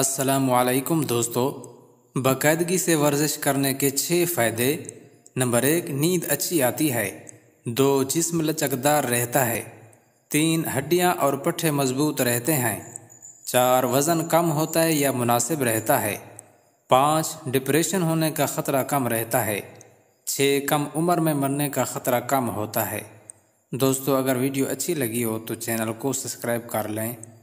असलकुम दोस्तों बाकायदगी से वर्जिश करने के छः फ़ायदे नंबर एक नींद अच्छी आती है दो जिस्म लचकदार रहता है तीन हड्डियाँ और पट्ठे मजबूत रहते हैं चार वज़न कम होता है या मुनासिब रहता है पाँच डिप्रेशन होने का ख़तरा कम रहता है छः कम उम्र में मरने का ख़तरा कम होता है दोस्तों अगर वीडियो अच्छी लगी हो तो चैनल को सब्सक्राइब कर लें